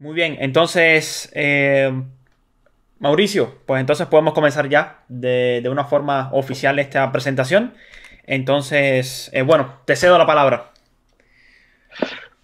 Muy bien, entonces, eh, Mauricio, pues entonces podemos comenzar ya de, una forma oficial esta presentación. Entonces, eh, bueno, te cedo la palabra.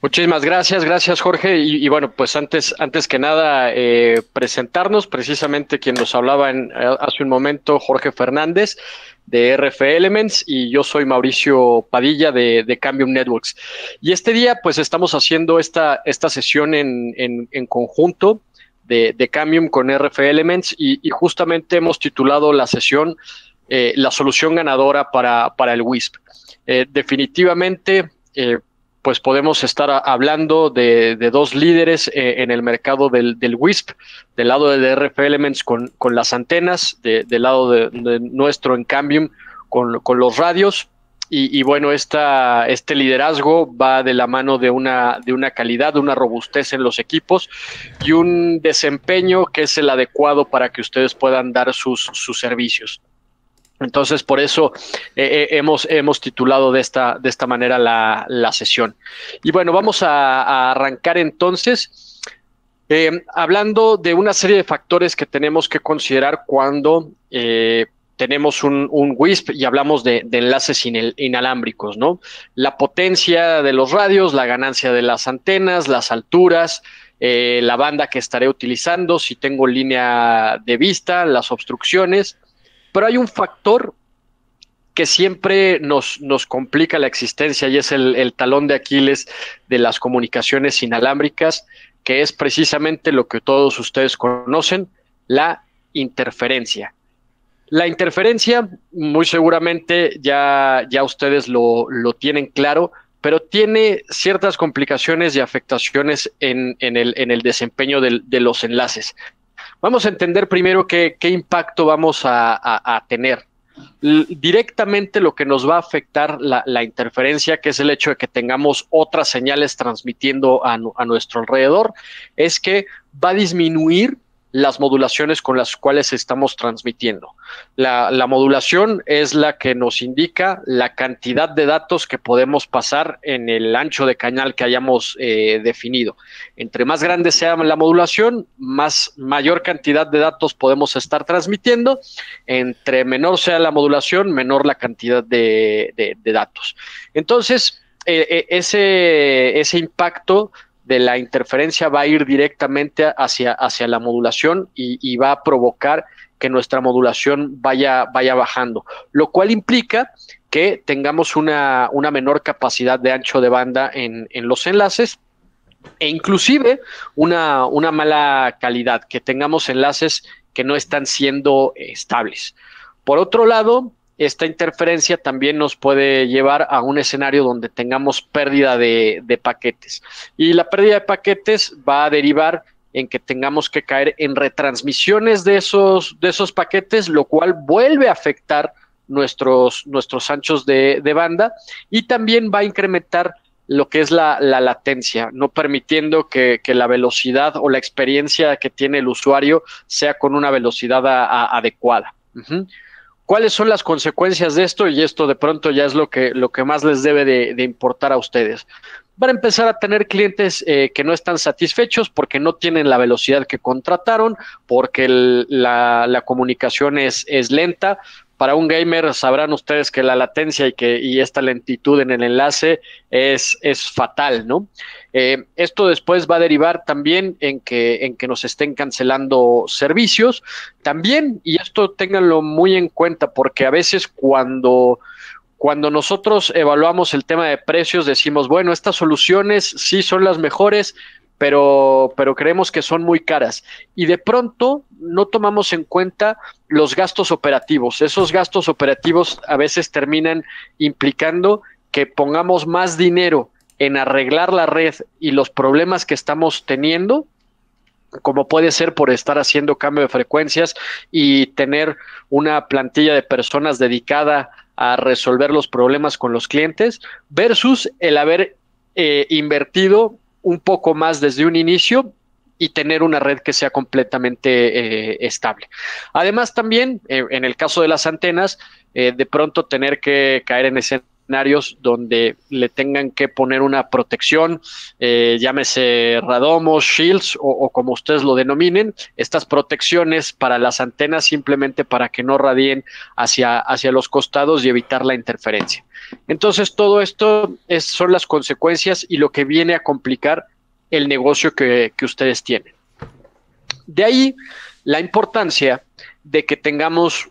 Muchísimas gracias, gracias Jorge. Y, bueno, pues antes, antes que nada, eh, presentarnos precisamente quien nos hablaba en, eh, hace un momento, Jorge Fernández de RF Elements y yo soy Mauricio Padilla de, de Cambium Networks. Y este día pues estamos haciendo esta, esta sesión en, en, en conjunto de, Cambium con RF Elements y, justamente hemos titulado la sesión eh, La solución ganadora para, el WISP. definitivamente pues podemos estar hablando de, dos líderes eh, en el mercado del, WISP, del lado de DRF Elements con, con las antenas, del lado de, nuestro en Cambium con, los radios. Y, bueno, esta, este liderazgo va de la mano de una, de una calidad, de una robustez en los equipos y un desempeño que es el adecuado para que ustedes puedan dar sus, sus servicios. Entonces, por eso eh, eh, hemos, titulado de esta, de esta manera la, sesión. Y bueno, vamos a, arrancar entonces eh, hablando de una serie de factores que tenemos que considerar cuando tenemos un, WISP y hablamos de, enlaces inalámbricos, ¿no? La potencia de los radios, la ganancia de las antenas, las alturas, la banda que estaré utilizando, si tengo línea de vista, las obstrucciones pero hay un factor que siempre nos, complica la existencia y es el, talón de Aquiles de las comunicaciones inalámbricas, que es precisamente lo que todos ustedes conocen, la interferencia. La interferencia, muy seguramente ya, ya ustedes lo, tienen claro, pero tiene ciertas complicaciones y afectaciones en, el, en el, desempeño de los enlaces. Vamos a entender primero qué, impacto vamos a, tener. directamente lo que nos va a afectar la, interferencia, que es el hecho de que tengamos otras señales transmitiendo a nuestro alrededor, es que va a disminuir las modulaciones con las cuales estamos transmitiendo. La, modulación es la que nos indica la cantidad de datos que podemos pasar en el ancho de canal que hayamos eh, definido. Entre más grande sea la modulación, más mayor cantidad de datos podemos estar transmitiendo. Entre menor sea la modulación, menor la cantidad de, datos. Entonces, eh, eh, ese, ese impacto de la interferencia va a ir directamente hacia, hacia la modulación y, va a provocar que nuestra modulación vaya, vaya bajando, lo cual implica que tengamos una, una menor capacidad de ancho de banda en, en los enlaces e inclusive una, una, mala calidad, que tengamos enlaces que no están siendo estables. Por otro lado, esta interferencia también nos puede llevar a un escenario donde tengamos pérdida de, paquetes. Y la pérdida de paquetes va a derivar en que tengamos que caer en retransmisiones de esos, de esos paquetes, lo cual vuelve a afectar nuestros, nuestros anchos de, banda y también va a incrementar lo que es la, latencia, no permitiendo que, la velocidad o la experiencia que tiene el usuario sea con una velocidad adecuada cuáles son las consecuencias de esto y esto de pronto ya es lo que, lo que más les debe de, importar a ustedes. Van a empezar a tener clientes eh, que no están satisfechos porque no tienen la velocidad que contrataron, porque la, comunicación es, es lenta, para un gamer sabrán ustedes que la latencia y que y esta lentitud en el enlace es, es fatal, ¿no? Eh, esto después va a derivar también en que, en que nos estén cancelando servicios. También, y esto ténganlo muy en cuenta, porque a veces cuando, cuando nosotros evaluamos el tema de precios, decimos, bueno, estas soluciones sí son las mejores, pero, pero creemos que son muy caras. Y de pronto no tomamos en cuenta los gastos operativos. Esos gastos operativos a veces terminan implicando que pongamos más dinero en arreglar la red y los problemas que estamos teniendo, como puede ser por estar haciendo cambio de frecuencias y tener una plantilla de personas dedicada a resolver los problemas con los clientes, versus el haber eh, invertido un poco más desde un inicio y tener una red que sea completamente eh, estable. Además, también eh, en el caso de las antenas, eh, de pronto tener que caer en ese donde le tengan que poner una protección, eh, llámese radomos, shields o, como ustedes lo denominen, estas protecciones para las antenas simplemente para que no radien hacia, hacia los costados y evitar la interferencia. Entonces todo esto son las consecuencias y lo que viene a complicar el negocio que, que ustedes tienen. De ahí la importancia de que tengamos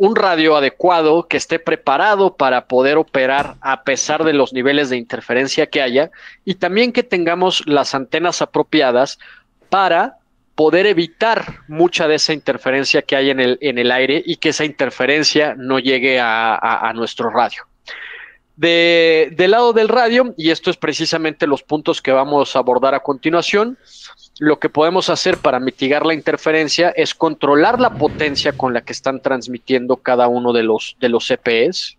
un radio adecuado que esté preparado para poder operar a pesar de los niveles de interferencia que haya y también que tengamos las antenas apropiadas para poder evitar mucha de esa interferencia que hay en el, en el aire y que esa interferencia no llegue a, nuestro radio. De, del lado del radio, y esto es precisamente los puntos que vamos a abordar a continuación, lo que podemos hacer para mitigar la interferencia es controlar la potencia con la que están transmitiendo cada uno de los, de los CPEs,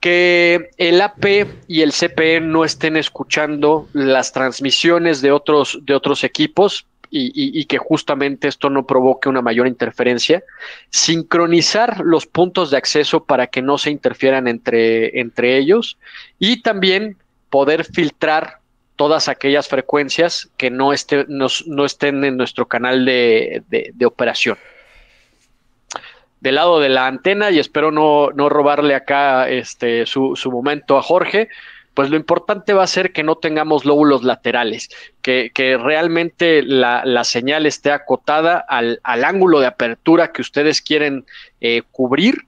que el AP y el CPE no estén escuchando las transmisiones de otros, de otros equipos y, que justamente esto no provoque una mayor interferencia, sincronizar los puntos de acceso para que no se interfieran entre, entre ellos y también poder filtrar todas aquellas frecuencias que no, esté, no estén en nuestro canal de, operación. Del lado de la antena, y espero no, robarle acá este, su, momento a Jorge, pues lo importante va a ser que no tengamos lóbulos laterales, que, realmente la, señal esté acotada al, ángulo de apertura que ustedes quieren eh, cubrir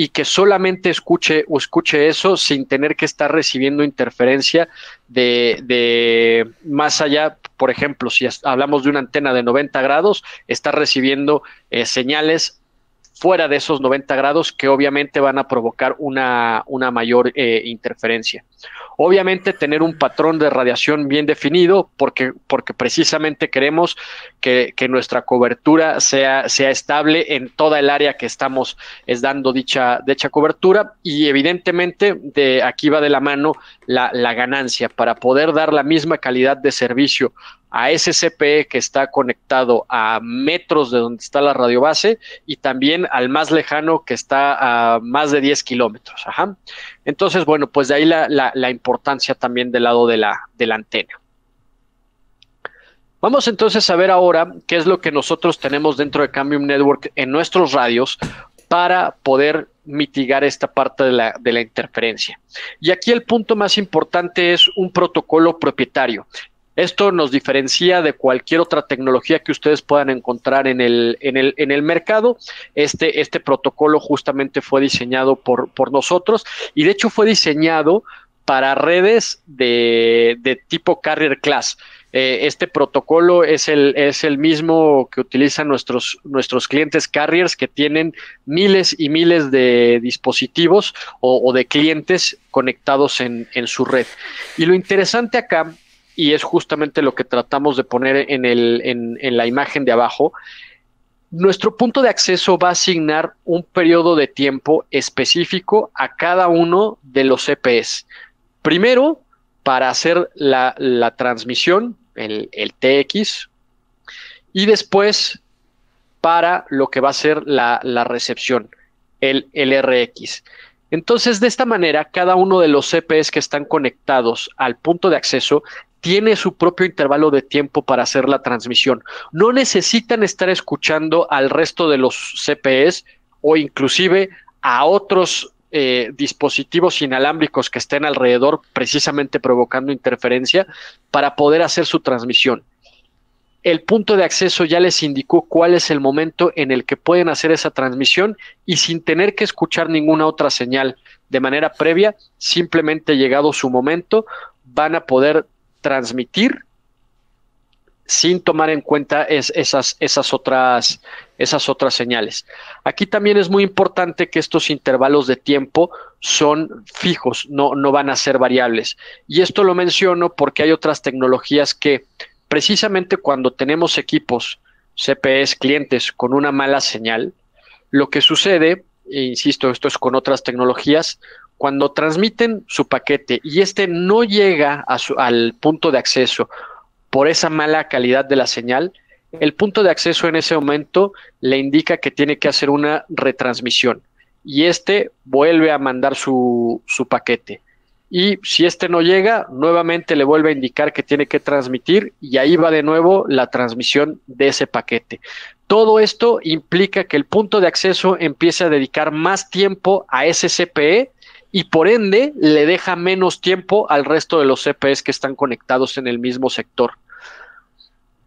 y que solamente escuche o escuche eso sin tener que estar recibiendo interferencia de, de más allá, por ejemplo, si hablamos de una antena de 90 grados, está recibiendo eh, señales fuera de esos 90 grados que obviamente van a provocar una, mayor eh, interferencia. Obviamente tener un patrón de radiación bien definido porque, porque precisamente queremos que, nuestra cobertura sea, sea, estable en toda el área que estamos es dando dicha, dicha cobertura y evidentemente de aquí va de la mano la, ganancia para poder dar la misma calidad de servicio a ese CPE que está conectado a metros de donde está la radio base y también al más lejano que está a más de 10 kilómetros. Entonces, bueno, pues de ahí la, importancia también del lado de la, de la antena. Vamos entonces a ver ahora qué es lo que nosotros tenemos dentro de Cambium Network en nuestros radios para poder mitigar esta parte de la, de la interferencia. Y aquí el punto más importante es un protocolo propietario. Esto nos diferencia de cualquier otra tecnología que ustedes puedan encontrar en el, mercado. Este, este, protocolo justamente fue diseñado por, nosotros y de hecho fue diseñado para redes de tipo carrier class. Eh, este protocolo es el, es el mismo que utilizan nuestros, nuestros clientes carriers que tienen miles y miles de dispositivos o, de clientes conectados en, su red. Y lo interesante acá, y es justamente lo que tratamos de poner en, la imagen de abajo, nuestro punto de acceso va a asignar un periodo de tiempo específico a cada uno de los CPS. E Primero, para hacer la, transmisión, el, TX, y después para lo que va a ser la, recepción, el RX. Entonces, de esta manera, cada uno de los CPS que están conectados al punto de acceso tiene su propio intervalo de tiempo para hacer la transmisión. No necesitan estar escuchando al resto de los CPEs o inclusive a otros eh, dispositivos inalámbricos que estén alrededor, precisamente provocando interferencia, para poder hacer su transmisión. El punto de acceso ya les indicó cuál es el momento en el que pueden hacer esa transmisión y sin tener que escuchar ninguna otra señal de manera previa, simplemente llegado su momento, van a poder transmitir sin tomar en cuenta esas, esas, otras, señales. Aquí también es muy importante que estos intervalos de tiempo son fijos, no, van a ser variables. Y esto lo menciono porque hay otras tecnologías que precisamente cuando tenemos equipos, CPS, clientes con una mala señal, lo que sucede, e insisto, esto es con otras tecnologías, cuando transmiten su paquete y este no llega al punto de acceso por esa mala calidad de la señal, el punto de acceso en ese momento le indica que tiene que hacer una retransmisión y este vuelve a mandar su, paquete. Y si este no llega, nuevamente le vuelve a indicar que tiene que transmitir y ahí va de nuevo la transmisión de ese paquete. Todo esto implica que el punto de acceso empiece a dedicar más tiempo a ese CPE y por ende le deja menos tiempo al resto de los CPS que están conectados en el mismo sector.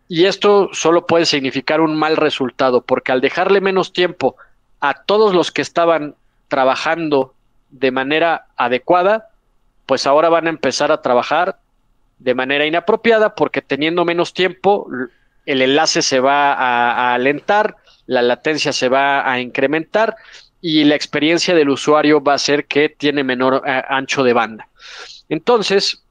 Y esto solo puede significar un mal resultado, porque al dejarle menos tiempo a todos los que estaban trabajando de manera adecuada, pues ahora van a empezar a trabajar de manera inapropiada, porque teniendo menos tiempo, el enlace se va a, a alentar, la latencia se va a incrementar y la experiencia del usuario va a ser que tiene menor eh, ancho de banda. Entonces,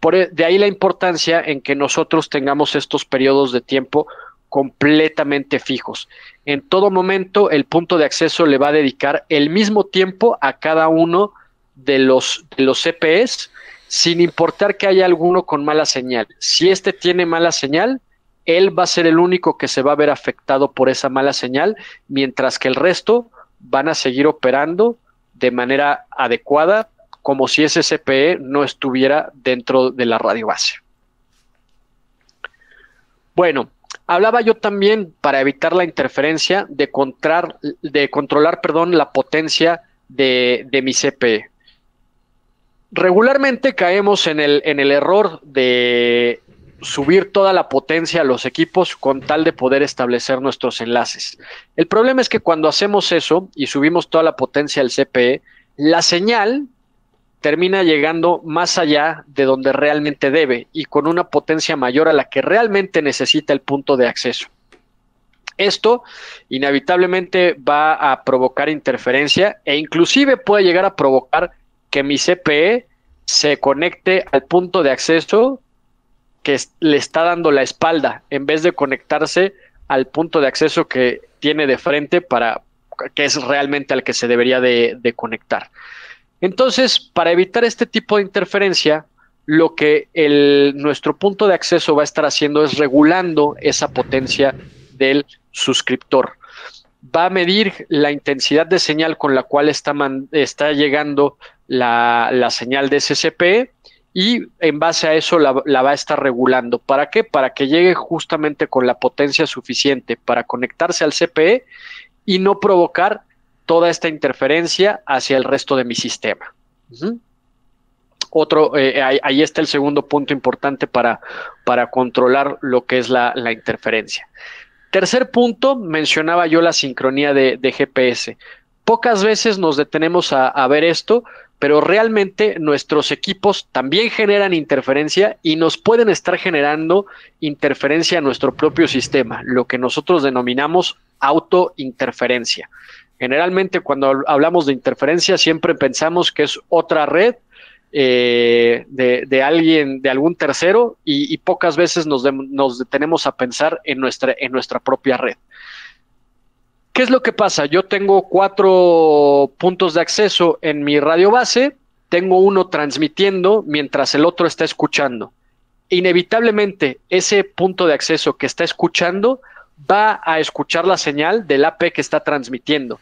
por, e, de ahí la importancia en que nosotros tengamos estos periodos de tiempo completamente fijos. En todo momento, el punto de acceso le va a dedicar el mismo tiempo a cada uno de los, de los CPEs, sin importar que haya alguno con mala señal. Si este tiene mala señal, él va a ser el único que se va a ver afectado por esa mala señal, mientras que el resto van a seguir operando de manera adecuada como si ese CPE no estuviera dentro de la radio base. Bueno, hablaba yo también para evitar la interferencia de, de controlar perdón, la potencia de, mi CPE regularmente caemos en el, en el error de subir toda la potencia a los equipos con tal de poder establecer nuestros enlaces. El problema es que cuando hacemos eso y subimos toda la potencia al CPE, la señal termina llegando más allá de donde realmente debe y con una potencia mayor a la que realmente necesita el punto de acceso. Esto inevitablemente va a provocar interferencia e inclusive puede llegar a provocar que mi CPE se conecte al punto de acceso que le está dando la espalda en vez de conectarse al punto de acceso que tiene de frente para que es realmente al que se debería de, conectar. Entonces, para evitar este tipo de interferencia, lo que nuestro punto de acceso va a estar haciendo es regulando esa potencia del suscriptor. Va a medir la intensidad de señal con la cual está, está llegando la, la, señal de SCP y en base a eso la, va a estar regulando. ¿Para qué? Para que llegue justamente con la potencia suficiente para conectarse al CPE y no provocar toda esta interferencia hacia el resto de mi sistema. Otro, eh, ahí, está el segundo punto importante para, para controlar lo que es la, interferencia. Tercer punto, mencionaba yo la sincronía de, GPS. Pocas veces nos detenemos a, a ver esto, pero realmente nuestros equipos también generan interferencia y nos pueden estar generando interferencia a nuestro propio sistema, lo que nosotros denominamos autointerferencia. Generalmente cuando hablamos de interferencia siempre pensamos que es otra red eh, de, alguien, de algún tercero y, pocas veces nos, nos detenemos a pensar en nuestra, en nuestra propia red. ¿Qué es lo que pasa? Yo tengo cuatro puntos de acceso en mi radio base, tengo uno transmitiendo mientras el otro está escuchando. Inevitablemente, ese punto de acceso que está escuchando va a escuchar la señal del AP que está transmitiendo.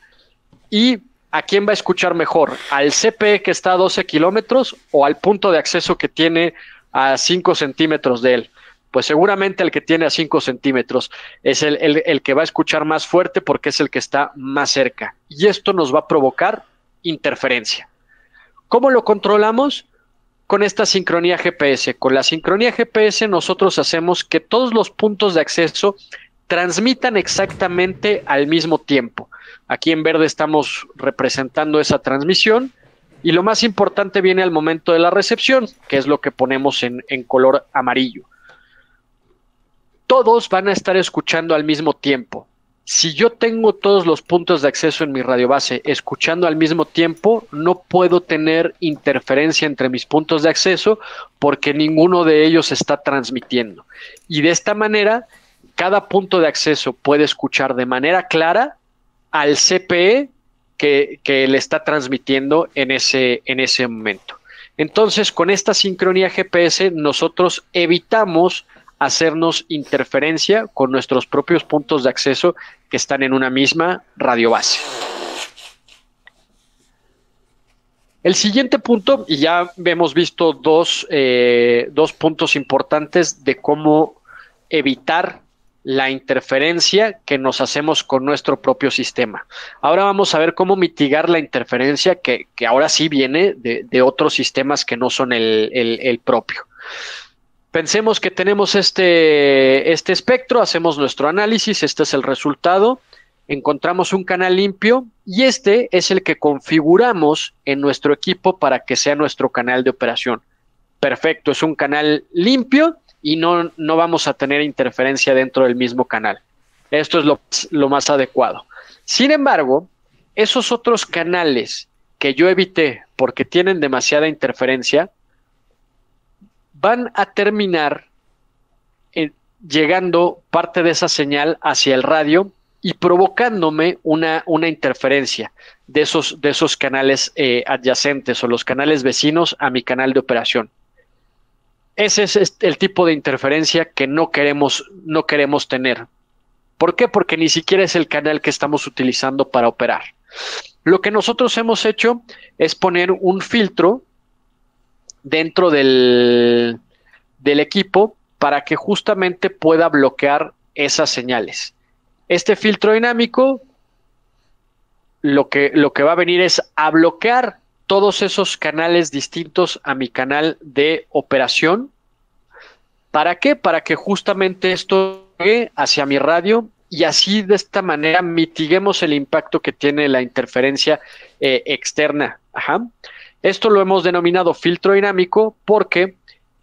¿Y a quién va a escuchar mejor? ¿Al CP que está a 12 kilómetros o al punto de acceso que tiene a 5 centímetros de él? pues seguramente el que tiene a 5 centímetros es el, que va a escuchar más fuerte porque es el que está más cerca. Y esto nos va a provocar interferencia. ¿Cómo lo controlamos? Con esta sincronía GPS. Con la sincronía GPS nosotros hacemos que todos los puntos de acceso transmitan exactamente al mismo tiempo. Aquí en verde estamos representando esa transmisión y lo más importante viene al momento de la recepción, que es lo que ponemos en color amarillo todos van a estar escuchando al mismo tiempo. Si yo tengo todos los puntos de acceso en mi radio base escuchando al mismo tiempo, no puedo tener interferencia entre mis puntos de acceso porque ninguno de ellos está transmitiendo. Y de esta manera, cada punto de acceso puede escuchar de manera clara al CPE que, le está transmitiendo en ese, en ese momento. Entonces, con esta sincronía GPS, nosotros evitamos hacernos interferencia con nuestros propios puntos de acceso que están en una misma radiobase. El siguiente punto, y ya hemos visto eh, dos, puntos importantes de cómo evitar la interferencia que nos hacemos con nuestro propio sistema. Ahora vamos a ver cómo mitigar la interferencia que, ahora sí viene de, otros sistemas que no son el, el, el propio. Pensemos que tenemos este, este espectro, hacemos nuestro análisis, este es el resultado, encontramos un canal limpio y este es el que configuramos en nuestro equipo para que sea nuestro canal de operación. Perfecto, es un canal limpio y no, no vamos a tener interferencia dentro del mismo canal. Esto es lo, lo más adecuado. Sin embargo, esos otros canales que yo evité porque tienen demasiada interferencia, van a terminar eh, llegando parte de esa señal hacia el radio y provocándome una, una interferencia de esos, de esos canales eh, adyacentes o los canales vecinos a mi canal de operación. Ese es el tipo de interferencia que no queremos, no queremos tener. ¿Por qué? Porque ni siquiera es el canal que estamos utilizando para operar. Lo que nosotros hemos hecho es poner un filtro dentro del, equipo para que justamente pueda bloquear esas señales. Este filtro dinámico lo que, lo que va a venir es a bloquear todos esos canales distintos a mi canal de operación. ¿Para qué? Para que justamente esto llegue hacia mi radio y así de esta manera mitiguemos el impacto que tiene la interferencia eh, externa. Ajá. Esto lo hemos denominado filtro dinámico porque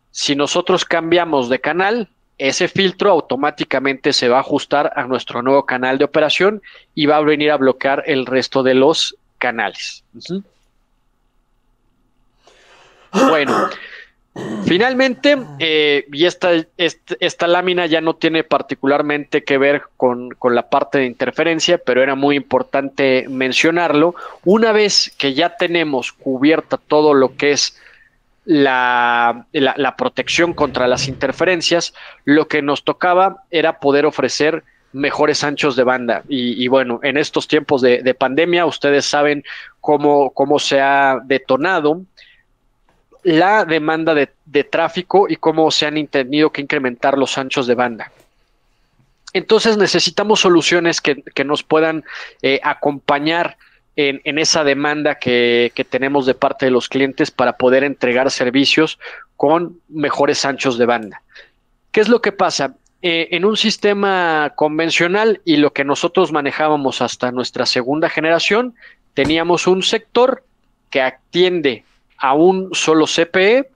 si nosotros cambiamos de canal, ese filtro automáticamente se va a ajustar a nuestro nuevo canal de operación y va a venir a bloquear el resto de los canales. Bueno. Finalmente, ah. eh, y esta, esta, lámina ya no tiene particularmente que ver con, la parte de interferencia, pero era muy importante mencionarlo. Una vez que ya tenemos cubierta todo lo que es la, la, protección contra las interferencias, lo que nos tocaba era poder ofrecer mejores anchos de banda. Y, bueno, en estos tiempos de, pandemia, ustedes saben cómo, cómo se ha detonado la demanda de, tráfico y cómo se han tenido que incrementar los anchos de banda. Entonces necesitamos soluciones que, nos puedan eh, acompañar en, esa demanda que, tenemos de parte de los clientes para poder entregar servicios con mejores anchos de banda. ¿Qué es lo que pasa? Eh, en un sistema convencional y lo que nosotros manejábamos hasta nuestra segunda generación, teníamos un sector que atiende a un solo CPE,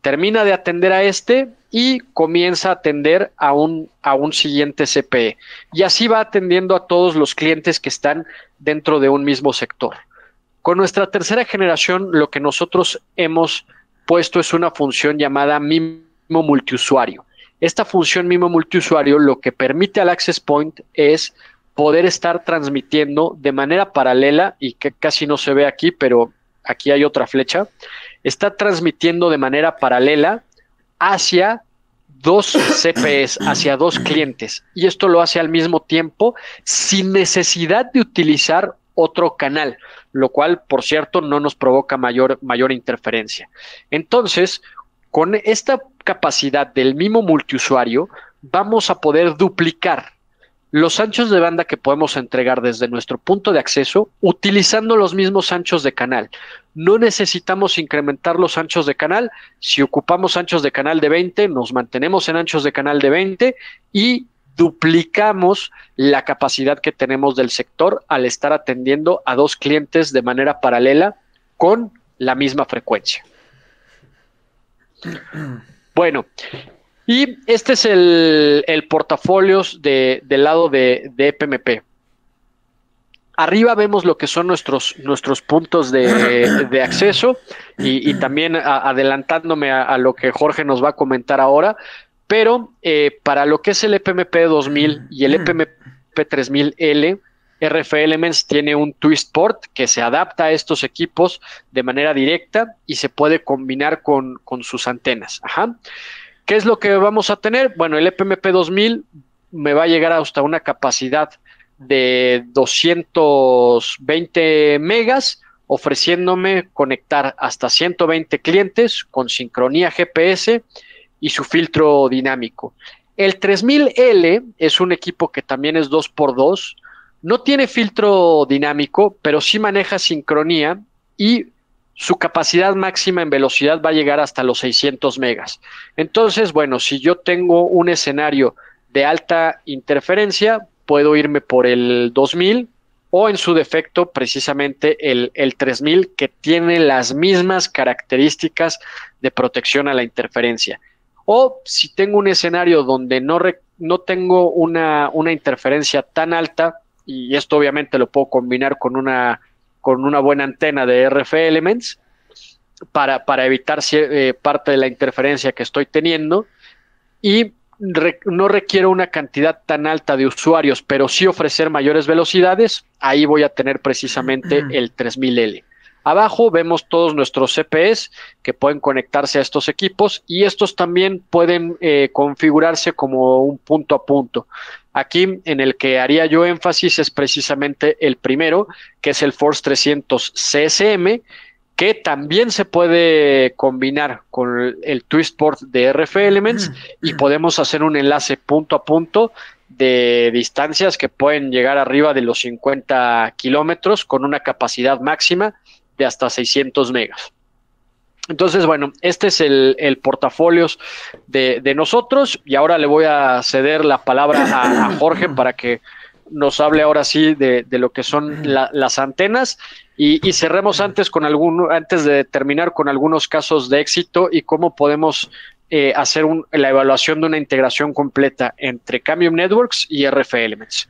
termina de atender a este y comienza a atender a un, a un siguiente CPE. Y así va atendiendo a todos los clientes que están dentro de un mismo sector. Con nuestra tercera generación, lo que nosotros hemos puesto es una función llamada MIMO multiusuario. Esta función MIMO multiusuario lo que permite al Access Point es poder estar transmitiendo de manera paralela y que casi no se ve aquí, pero aquí hay otra flecha, está transmitiendo de manera paralela hacia dos CPS, hacia dos clientes. Y esto lo hace al mismo tiempo sin necesidad de utilizar otro canal, lo cual, por cierto, no nos provoca mayor, mayor interferencia. Entonces, con esta capacidad del mismo multiusuario, vamos a poder duplicar los anchos de banda que podemos entregar desde nuestro punto de acceso utilizando los mismos anchos de canal. No necesitamos incrementar los anchos de canal. Si ocupamos anchos de canal de 20, nos mantenemos en anchos de canal de 20 y duplicamos la capacidad que tenemos del sector al estar atendiendo a dos clientes de manera paralela con la misma frecuencia. Bueno, y este es el, portafolios del lado de, de, PMP. Arriba vemos lo que son nuestros, nuestros puntos de, acceso y, también adelantándome a, lo que Jorge nos va a comentar ahora, pero eh, para lo que es el EPMP 2000 y el EPMP mm. 3000L, RF Elements tiene un twist port que se adapta a estos equipos de manera directa y se puede combinar con, con sus antenas. Ajá. ¿Qué es lo que vamos a tener? Bueno, el EPMP 2000 me va a llegar hasta una capacidad de 220 megas, ofreciéndome conectar hasta 120 clientes con sincronía GPS y su filtro dinámico. El 3000L es un equipo que también es 2x2, no tiene filtro dinámico, pero sí maneja sincronía y su capacidad máxima en velocidad va a llegar hasta los 600 megas. Entonces, bueno, si yo tengo un escenario de alta interferencia, puedo irme por el 2000 o en su defecto precisamente el, 3000 que tiene las mismas características de protección a la interferencia. O si tengo un escenario donde no, no tengo una, una interferencia tan alta, y esto obviamente lo puedo combinar con una con una buena antena de RF Elements para, para evitar eh, parte de la interferencia que estoy teniendo y no requiero una cantidad tan alta de usuarios, pero sí ofrecer mayores velocidades, ahí voy a tener precisamente el 3000L. Abajo vemos todos nuestros CPEs que pueden conectarse a estos equipos y estos también pueden eh, configurarse como un punto a punto. Aquí en el que haría yo énfasis es precisamente el primero, que es el Force 300 CSM, que también se puede combinar con el Twistport de RF Elements mm. y podemos hacer un enlace punto a punto de distancias que pueden llegar arriba de los 50 kilómetros con una capacidad máxima de hasta 600 megas. Entonces, bueno, este es el, el portafolios de, nosotros y ahora le voy a ceder la palabra a, Jorge para que nos hable ahora sí de, lo que son las antenas y, cerremos antes con algún antes de terminar con algunos casos de éxito y cómo podemos eh, hacer un, la evaluación de una integración completa entre Cambium Networks y RF Elements.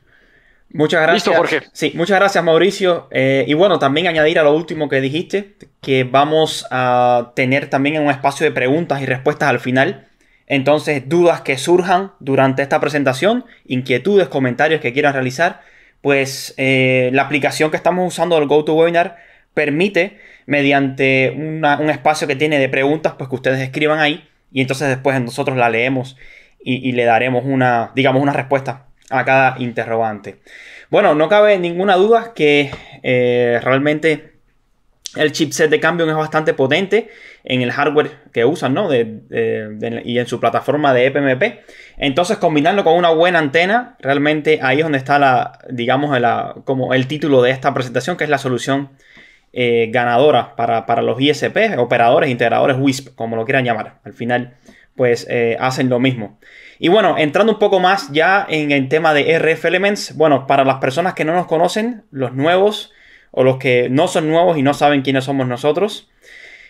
Muchas gracias. Sí, muchas gracias, Mauricio. Eh, y bueno, también añadir a lo último que dijiste, que vamos a tener también un espacio de preguntas y respuestas al final. Entonces, dudas que surjan durante esta presentación, inquietudes, comentarios que quieran realizar, pues eh, la aplicación que estamos usando del GoToWebinar permite, mediante un espacio que tiene de preguntas, pues que ustedes escriban ahí y entonces después nosotros la leemos y, y le daremos una, digamos, una respuesta a cada interrogante. Bueno, no cabe ninguna duda que eh, realmente el chipset de cambio es bastante potente en el hardware que usan, ¿no? y en su plataforma de EPMP. Entonces, combinarlo con una buena antena, realmente ahí es donde está la, digamos, como el título de esta presentación, que es la solución eh, ganadora para, los ISP, operadores, integradores WISP, como lo quieran llamar. Al final, pues eh, hacen lo mismo. Y bueno, entrando un poco más ya en el tema de RF Elements, bueno, para las personas que no nos conocen, los nuevos o los que no son nuevos y no saben quiénes somos nosotros,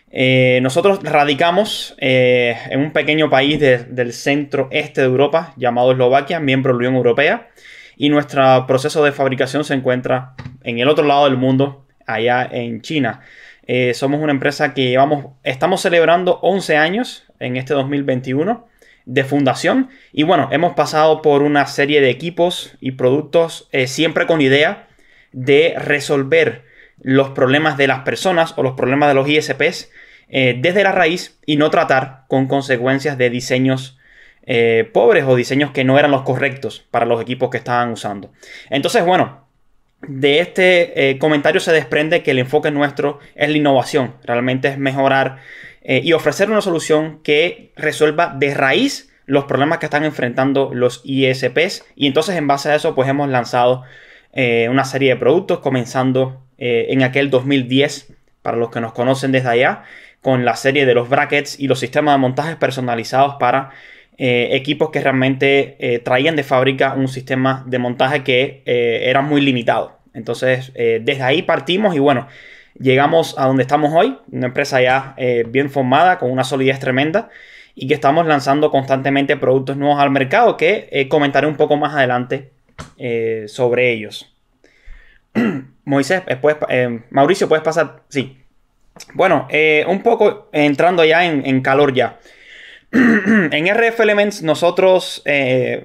eh, nosotros radicamos eh, en un pequeño país del centro este de Europa llamado Eslovaquia, miembro de la Unión Europea, y nuestro proceso de fabricación se encuentra en el otro lado del mundo, allá en China. Eh, somos una empresa que estamos celebrando 11 años en este 2021 de fundación. Y bueno, hemos pasado por una serie de equipos y productos eh, siempre con idea de resolver los problemas de las personas o los problemas de los ISPs eh, desde la raíz y no tratar con consecuencias de diseños eh, pobres o diseños que no eran los correctos para los equipos que estaban usando. Entonces, bueno, de este comentario se desprende que el enfoque nuestro es la innovación, realmente es mejorar eh, y ofrecer una solución que resuelva de raíz los problemas que están enfrentando los ISPs. Y entonces en base a eso pues hemos lanzado eh, una serie de productos comenzando eh, en aquel 2010 para los que nos conocen desde allá con la serie de los brackets y los sistemas de montaje personalizados para equipos que realmente traían de fábrica un sistema de montaje que era muy limitado. Entonces, desde ahí partimos y bueno, llegamos a donde estamos hoy, una empresa ya eh, bien formada, con una solidez tremenda y que estamos lanzando constantemente productos nuevos al mercado que eh, comentaré un poco más adelante eh, sobre ellos. Moisés, después, Mauricio, puedes pasar. Sí. Bueno, un poco entrando ya en, en calor ya. en RF Elements nosotros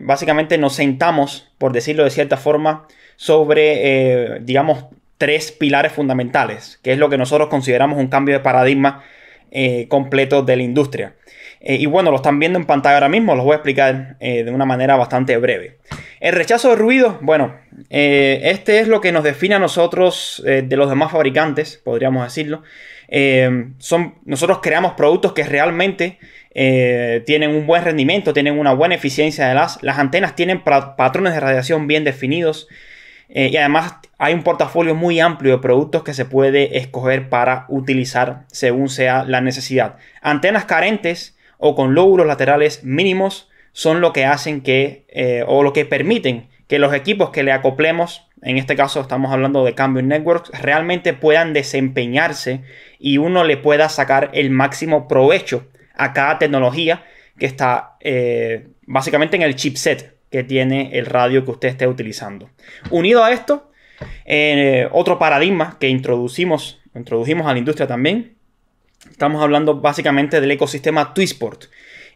básicamente nos sentamos, por decirlo de cierta forma, sobre, digamos, tres pilares fundamentales, que es lo que nosotros consideramos un cambio de paradigma eh, completo de la industria. Eh, y bueno, lo están viendo en pantalla ahora mismo, los voy a explicar eh, de una manera bastante breve. El rechazo de ruido, bueno, este es lo que nos define a nosotros de los demás fabricantes, podríamos decirlo. son, nosotros creamos productos que realmente tienen un buen rendimiento, tienen una buena eficiencia de las. Las antenas tienen patrones de radiación bien definidos. Eh, y además hay un portafolio muy amplio de productos que se puede escoger para utilizar según sea la necesidad. Antenas carentes o con lóbulos laterales mínimos son lo que hacen que eh, o lo que permiten que los equipos que le acoplemos, en este caso estamos hablando de cambio Networks, realmente puedan desempeñarse y uno le pueda sacar el máximo provecho a cada tecnología que está eh, básicamente en el chipset que tiene el radio que usted esté utilizando. Unido a esto, eh, otro paradigma que introducimos, introdujimos a la industria también, estamos hablando básicamente del ecosistema Twistport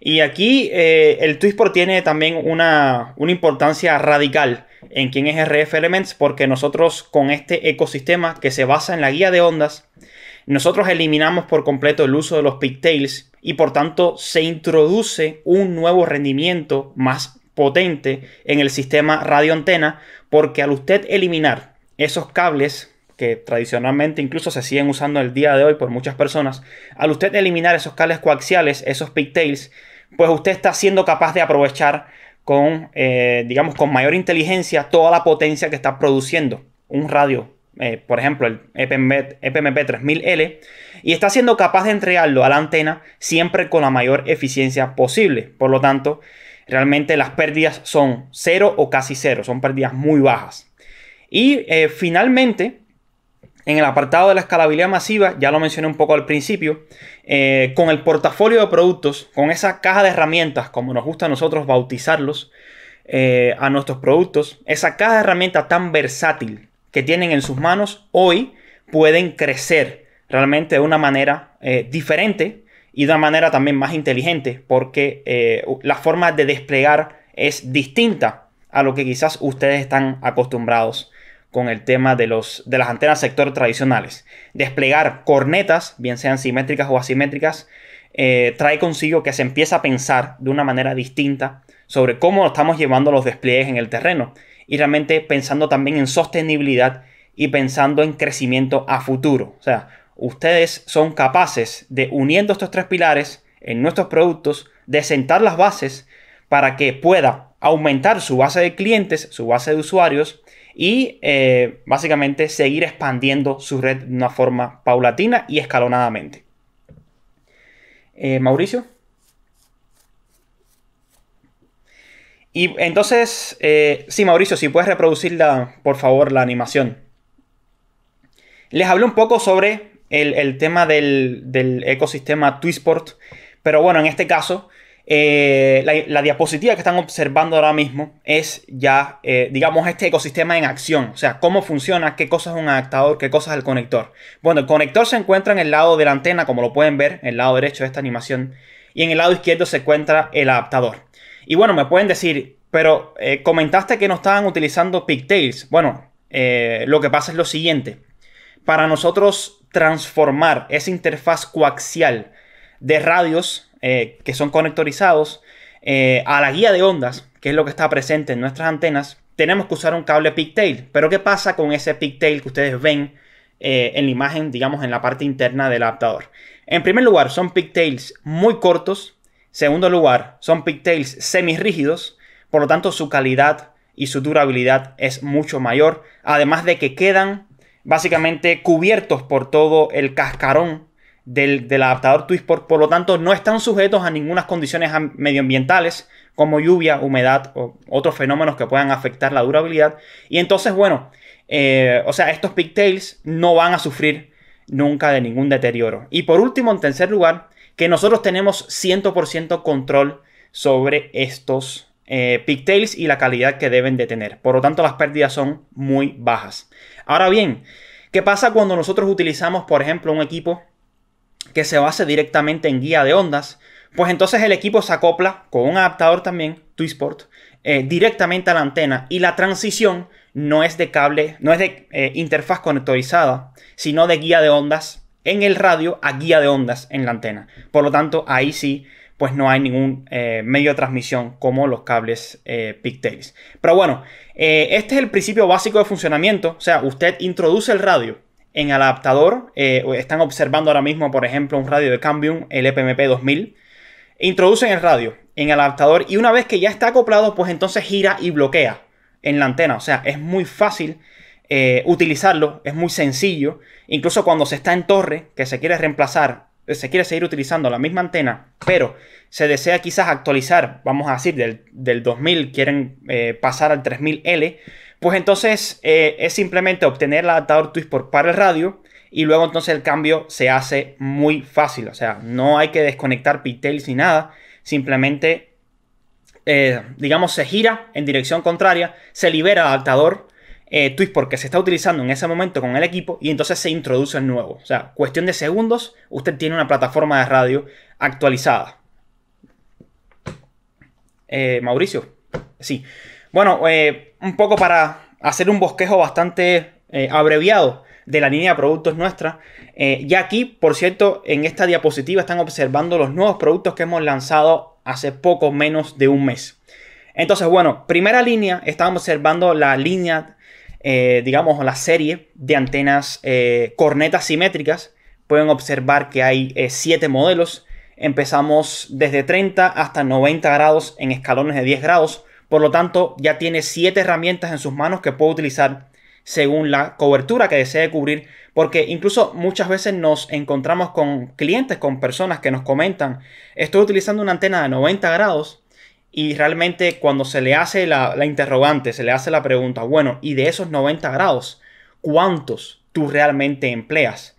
Y aquí eh, el Twisport tiene también una, una importancia radical en quién es RF Elements, porque nosotros con este ecosistema que se basa en la guía de ondas, nosotros eliminamos por completo el uso de los pigtails y por tanto se introduce un nuevo rendimiento más potente en el sistema radioantena, porque al usted eliminar esos cables que tradicionalmente incluso se siguen usando el día de hoy por muchas personas, al usted eliminar esos cables coaxiales, esos pigtails, pues usted está siendo capaz de aprovechar con, eh, digamos, con mayor inteligencia toda la potencia que está produciendo un radio, eh, por ejemplo, el EPMP 3000L, y está siendo capaz de entregarlo a la antena siempre con la mayor eficiencia posible. Por lo tanto, Realmente las pérdidas son cero o casi cero, son pérdidas muy bajas. Y eh, finalmente, en el apartado de la escalabilidad masiva, ya lo mencioné un poco al principio, eh, con el portafolio de productos, con esa caja de herramientas, como nos gusta a nosotros bautizarlos, eh, a nuestros productos, esa caja de herramientas tan versátil que tienen en sus manos, hoy pueden crecer realmente de una manera diferente y de una manera también más inteligente, porque eh, la forma de desplegar es distinta a lo que quizás ustedes están acostumbrados con el tema de, los, de las antenas sector tradicionales. Desplegar cornetas, bien sean simétricas o asimétricas, eh, trae consigo que se empieza a pensar de una manera distinta sobre cómo estamos llevando los despliegues en el terreno y realmente pensando también en sostenibilidad y pensando en crecimiento a futuro. O sea, ustedes son capaces de, uniendo estos tres pilares en nuestros productos, de sentar las bases para que pueda aumentar su base de clientes, su base de usuarios y eh, básicamente seguir expandiendo su red de una forma paulatina y escalonadamente. Eh, Mauricio. Y entonces, eh, sí, Mauricio, si puedes reproducir por favor la animación. Les hablé un poco sobre el, tema del, ecosistema Twisport. Pero bueno, en este caso, eh, la, diapositiva que están observando ahora mismo es ya, eh, digamos, este ecosistema en acción. O sea, cómo funciona, qué cosa es un adaptador, qué cosa es el conector. Bueno, el conector se encuentra en el lado de la antena, como lo pueden ver, en el lado derecho de esta animación. Y en el lado izquierdo se encuentra el adaptador. Y bueno, me pueden decir, pero eh, comentaste que no estaban utilizando pigtails. Bueno, lo que pasa es lo siguiente. Para nosotros transformar esa interfaz coaxial de radios eh, que son conectorizados eh, a la guía de ondas, que es lo que está presente en nuestras antenas, tenemos que usar un cable pigtail. Pero ¿qué pasa con ese pigtail que ustedes ven eh, en la imagen, digamos, en la parte interna del adaptador? En primer lugar, son pigtails muy cortos. Segundo lugar, son pigtails semirrígidos. Por lo tanto, su calidad y su durabilidad es mucho mayor. Además de que quedan básicamente cubiertos por todo el cascarón del, adaptador Twist, por, lo tanto no están sujetos a ninguna condiciones medioambientales como lluvia, humedad o otros fenómenos que puedan afectar la durabilidad. Y entonces, bueno, eh, o sea, estos pigtails no van a sufrir nunca de ningún deterioro. Y por último, en tercer lugar, que nosotros tenemos 100% control sobre estos eh, pigtails y la calidad que deben de tener. Por lo tanto, las pérdidas son muy bajas. Ahora bien, ¿qué pasa cuando nosotros utilizamos, por ejemplo, un equipo que se base directamente en guía de ondas? Pues entonces el equipo se acopla con un adaptador también, Twisport, eh, directamente a la antena y la transición no es de cable, no es de eh, interfaz conectorizada, sino de guía de ondas en el radio a guía de ondas en la antena. Por lo tanto, ahí sí pues no hay ningún eh, medio de transmisión como los cables eh, pigtails. Pero bueno, eh, este es el principio básico de funcionamiento. O sea, usted introduce el radio en el adaptador. están observando ahora mismo, por ejemplo, un radio de Cambium, el EPMP 2000. Introducen el radio en el adaptador y una vez que ya está acoplado, pues entonces gira y bloquea en la antena. O sea, es muy fácil utilizarlo, es muy sencillo. Incluso cuando se está en torre, que se quiere reemplazar se quiere seguir utilizando la misma antena, pero se desea quizás actualizar, vamos a decir, del, 2000 quieren eh, pasar al 3000L, pues entonces eh, es simplemente obtener el adaptador twist por par el radio y luego entonces el cambio se hace muy fácil, o sea, no hay que desconectar pigtails ni nada, simplemente, eh, digamos, se gira en dirección contraria, se libera el adaptador eh, porque se está utilizando en ese momento con el equipo y entonces se introduce el nuevo. O sea, cuestión de segundos, usted tiene una plataforma de radio actualizada. Eh, Mauricio, sí. Bueno, eh, un poco para hacer un bosquejo bastante eh, abreviado de la línea de productos nuestra. ya aquí, por cierto, en esta diapositiva están observando los nuevos productos que hemos lanzado hace poco menos de un mes. Entonces, bueno, primera línea, estamos observando la línea eh, digamos, la serie de antenas eh, cornetas simétricas, pueden observar que hay 7 eh, modelos. Empezamos desde 30 hasta 90 grados en escalones de 10 grados. Por lo tanto, ya tiene 7 herramientas en sus manos que puede utilizar según la cobertura que desee cubrir, porque incluso muchas veces nos encontramos con clientes, con personas que nos comentan, estoy utilizando una antena de 90 grados, y realmente cuando se le hace la, interrogante, se le hace la pregunta, bueno, ¿y de esos 90 grados, cuántos tú realmente empleas?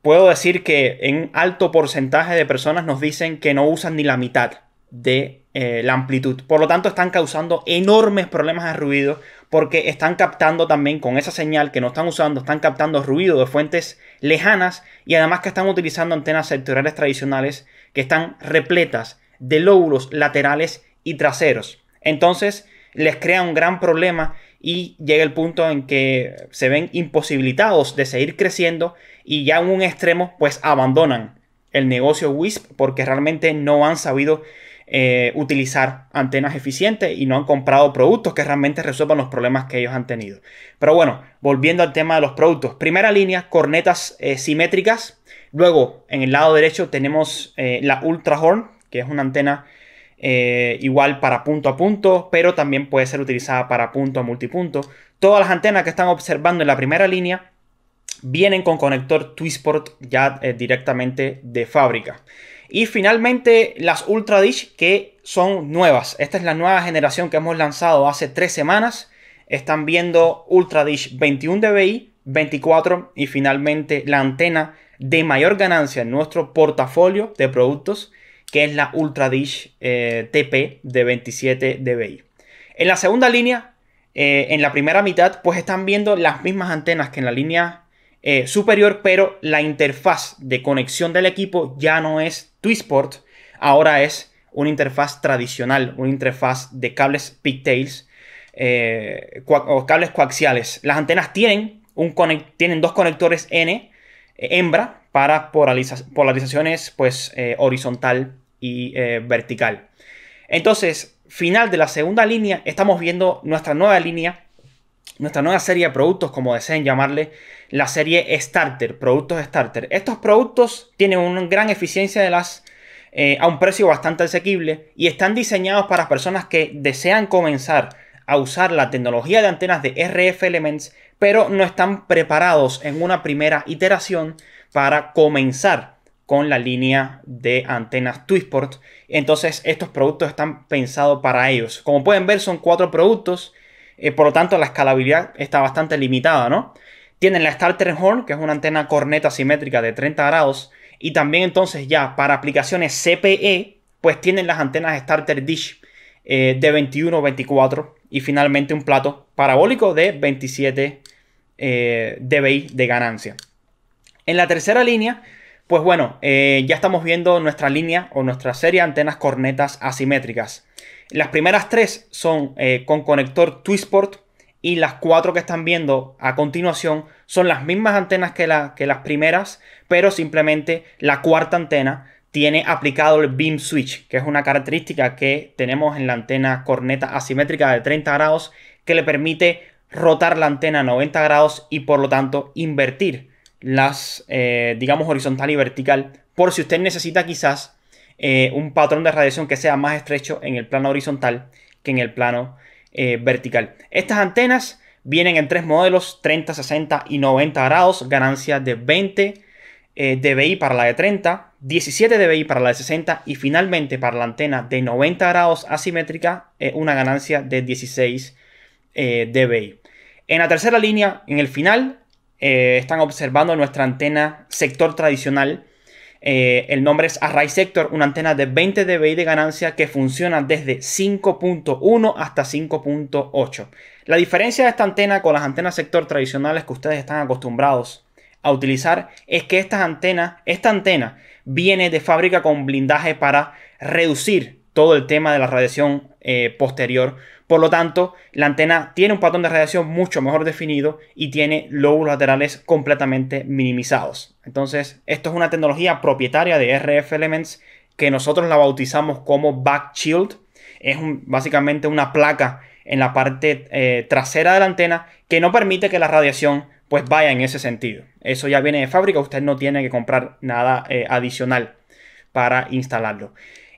Puedo decir que en alto porcentaje de personas nos dicen que no usan ni la mitad de eh, la amplitud. Por lo tanto, están causando enormes problemas de ruido porque están captando también con esa señal que no están usando, están captando ruido de fuentes lejanas y además que están utilizando antenas sectoriales tradicionales que están repletas de lóbulos laterales traseros. Entonces les crea un gran problema y llega el punto en que se ven imposibilitados de seguir creciendo y ya en un extremo pues abandonan el negocio Wisp porque realmente no han sabido eh, utilizar antenas eficientes y no han comprado productos que realmente resuelvan los problemas que ellos han tenido. Pero bueno, volviendo al tema de los productos. Primera línea, cornetas eh, simétricas. Luego, en el lado derecho tenemos eh, la Ultra Horn que es una antena eh, igual para punto a punto, pero también puede ser utilizada para punto a multipunto. Todas las antenas que están observando en la primera línea vienen con conector Twistport ya eh, directamente de fábrica. Y finalmente las Ultra Dish que son nuevas. Esta es la nueva generación que hemos lanzado hace tres semanas. Están viendo Ultra Dish 21 dBi, 24 y finalmente la antena de mayor ganancia en nuestro portafolio de productos que es la Ultra Dish eh, TP de 27 dBi. En la segunda línea, eh, en la primera mitad, pues están viendo las mismas antenas que en la línea eh, superior, pero la interfaz de conexión del equipo ya no es Twisport, ahora es una interfaz tradicional, una interfaz de cables pigtails o cables coaxiales. Las antenas tienen, un tienen dos conectores N, hembra, para polarizaciones pues, eh, horizontal y eh, vertical. Entonces, final de la segunda línea, estamos viendo nuestra nueva línea, nuestra nueva serie de productos, como deseen llamarle, la serie Starter, productos Starter. Estos productos tienen una gran eficiencia de las eh, a un precio bastante asequible y están diseñados para personas que desean comenzar a usar la tecnología de antenas de RF Elements, pero no están preparados en una primera iteración para comenzar con la línea de antenas Twistport Entonces estos productos están pensados para ellos. Como pueden ver son cuatro productos, eh, por lo tanto la escalabilidad está bastante limitada, ¿no? Tienen la Starter Horn, que es una antena corneta simétrica de 30 grados, y también entonces ya para aplicaciones CPE, pues tienen las antenas Starter Dish eh, de 21 24 y finalmente un plato parabólico de 27 eh, dBi de ganancia. En la tercera línea, pues bueno, eh, ya estamos viendo nuestra línea o nuestra serie de antenas cornetas asimétricas. Las primeras tres son eh, con conector Twistport y las cuatro que están viendo a continuación son las mismas antenas que, que las primeras, pero simplemente la cuarta antena tiene aplicado el beam switch, que es una característica que tenemos en la antena corneta asimétrica de 30 grados que le permite rotar la antena a 90 grados y por lo tanto invertir las, eh, digamos, horizontal y vertical, por si usted necesita quizás eh, un patrón de radiación que sea más estrecho en el plano horizontal que en el plano eh, vertical. Estas antenas vienen en tres modelos, 30, 60 y 90 grados, ganancia de 20 dBi para la de 30, 17 dBi para la de 60 y finalmente para la antena de 90 grados asimétrica una ganancia de 16 dBi. En la tercera línea, en el final, eh, están observando nuestra antena sector tradicional. Eh, el nombre es Array Sector, una antena de 20 dBi de ganancia que funciona desde 5.1 hasta 5.8. La diferencia de esta antena con las antenas sector tradicionales que ustedes están acostumbrados a utilizar es que esta antena viene de fábrica con blindaje para reducir todo el tema de la radiación eh, posterior por lo tanto, la antena tiene un patrón de radiación mucho mejor definido y tiene lóbulos laterales completamente minimizados. Entonces, esto es una tecnología propietaria de RF Elements que nosotros la bautizamos como Back Shield. Es básicamente una placa en la parte eh, trasera de la antena que no permite que la radiación pues vaya en ese sentido. Eso ya viene de fábrica, usted no tiene que comprar nada eh, adicional para instalarlo.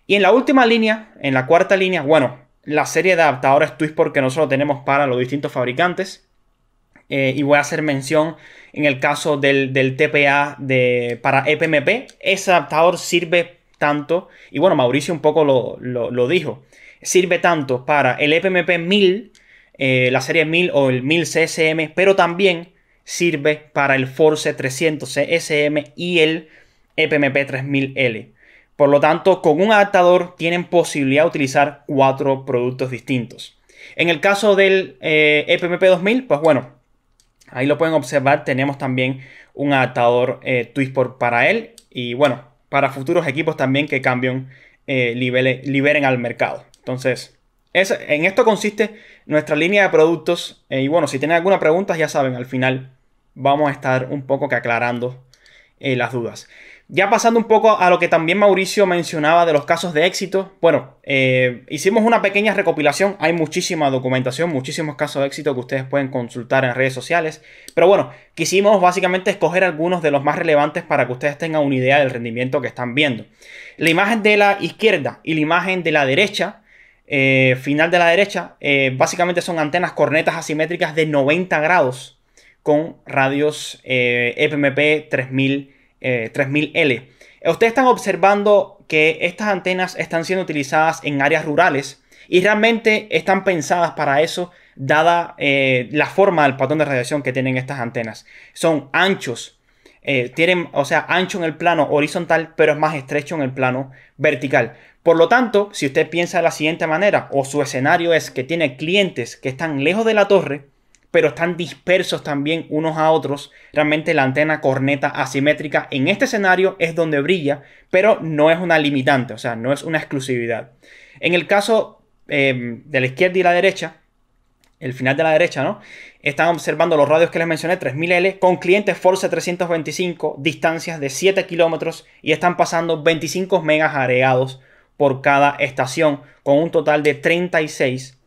Y en la última línea, en la cuarta línea, bueno, la serie de adaptadores Twist porque nosotros tenemos para los distintos fabricantes. Eh, y voy a hacer mención en el caso del, del TPA de, para EPMP. Ese adaptador sirve tanto, y bueno, Mauricio un poco lo, dijo, sirve tanto para el EPMP 1000, eh, la serie 1000 o el 1000 CSM, pero también sirve para el Force 300 CSM y el EPMP 3000L. Por lo tanto, con un adaptador tienen posibilidad de utilizar cuatro productos distintos. En el caso del eh, EPMP2000, pues bueno, ahí lo pueden observar, tenemos también un adaptador eh, Twistport para él y bueno, para futuros equipos también que cambien, eh, liberen al mercado. Entonces, es, en esto consiste nuestra línea de productos eh, y bueno, si tienen alguna pregunta ya saben, al final vamos a estar un poco que aclarando las dudas. Ya pasando un poco a lo que también Mauricio mencionaba de los casos de éxito, bueno, eh, hicimos una pequeña recopilación, hay muchísima documentación, muchísimos casos de éxito que ustedes pueden consultar en redes sociales, pero bueno, quisimos básicamente escoger algunos de los más relevantes para que ustedes tengan una idea del rendimiento que están viendo. La imagen de la izquierda y la imagen de la derecha, eh, final de la derecha, eh, básicamente son antenas cornetas asimétricas de 90 grados con radios FMP 3000 3000L. Eh, Ustedes están observando que estas antenas están siendo utilizadas en áreas rurales y realmente están pensadas para eso, dada eh, la forma del patrón de radiación que tienen estas antenas. Son anchos, eh, tienen, o sea, ancho en el plano horizontal, pero es más estrecho en el plano vertical. Por lo tanto, si usted piensa de la siguiente manera, o su escenario es que tiene clientes que están lejos de la torre, pero están dispersos también unos a otros. Realmente la antena corneta asimétrica en este escenario es donde brilla, pero no es una limitante, o sea, no es una exclusividad. En el caso em, de la izquierda y la derecha, el final de la derecha, ¿no? Están observando los radios que les mencioné, 3000L, con clientes Force 325, distancias de 7 kilómetros y están pasando 25 megas agregados por cada estación, con un total de 36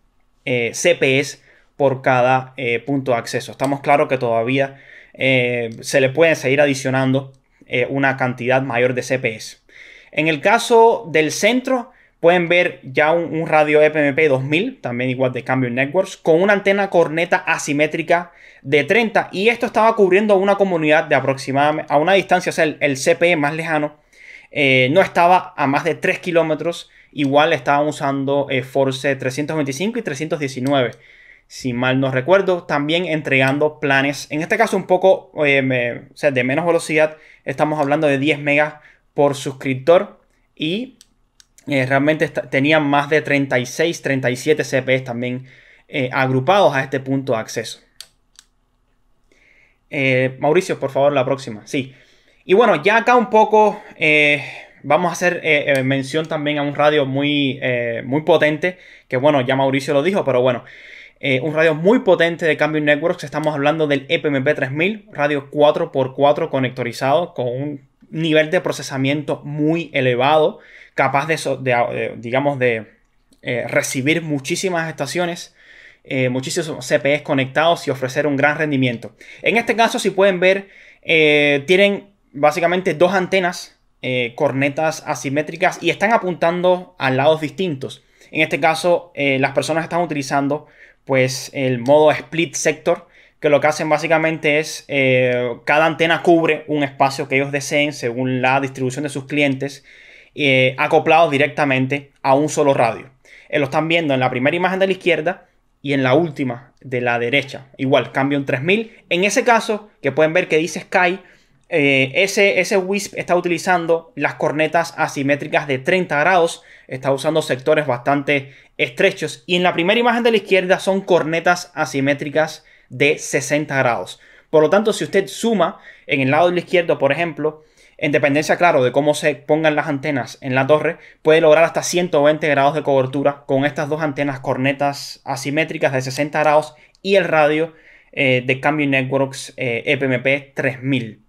eh, CPS por cada eh, punto de acceso. Estamos claros que todavía eh, se le pueden seguir adicionando eh, una cantidad mayor de CPS. En el caso del centro, pueden ver ya un, radio EPMP 2000, también igual de Cambio Networks, con una antena corneta asimétrica de 30. Y esto estaba cubriendo una comunidad de aproximadamente a una distancia, o sea, el, CP CPE más lejano, no estaba a más de 3 kilómetros. Igual estaban usando Force 325 y 319 si mal no recuerdo, también entregando planes, en este caso un poco eh, de menos velocidad, estamos hablando de 10 megas por suscriptor y eh, realmente tenían más de 36, 37 cps también eh, agrupados a este punto de acceso. Mauricio, por favor, la próxima, sí. Y bueno, ya acá un poco vamos a hacer mención también a un radio muy, muy potente, que bueno, ya Mauricio lo dijo, pero bueno, eh, un radio muy potente de cambio Networks. Estamos hablando del EPMP 3000, radio 4x4 conectorizado con un nivel de procesamiento muy elevado, capaz de, eh, digamos, de eh, recibir muchísimas estaciones. muchísimos CPEs conectados y ofrecer un gran rendimiento. En este caso, si pueden ver, tienen básicamente dos antenas, cornetas asimétricas y están apuntando a lados distintos. En este caso, las personas están utilizando pues el modo split sector, que lo que hacen básicamente es eh, cada antena cubre un espacio que ellos deseen según la distribución de sus clientes, eh, acoplados directamente a un solo radio. Eh, lo están viendo en la primera imagen de la izquierda y en la última de la derecha. Igual, cambio en 3000. En ese caso, que pueden ver que dice Sky, eh, ese, Wisp está utilizando las cornetas asimétricas de 30 grados, está usando sectores bastante estrechos y en la primera imagen de la izquierda son cornetas asimétricas de 60 grados. Por lo tanto, si usted suma en el lado de la izquierda, por ejemplo, en dependencia, claro, de cómo se pongan las antenas en la torre, puede lograr hasta 120 grados de cobertura con estas dos antenas cornetas asimétricas de 60 grados y el radio eh, de Cambio Networks EPMP eh, e 3000.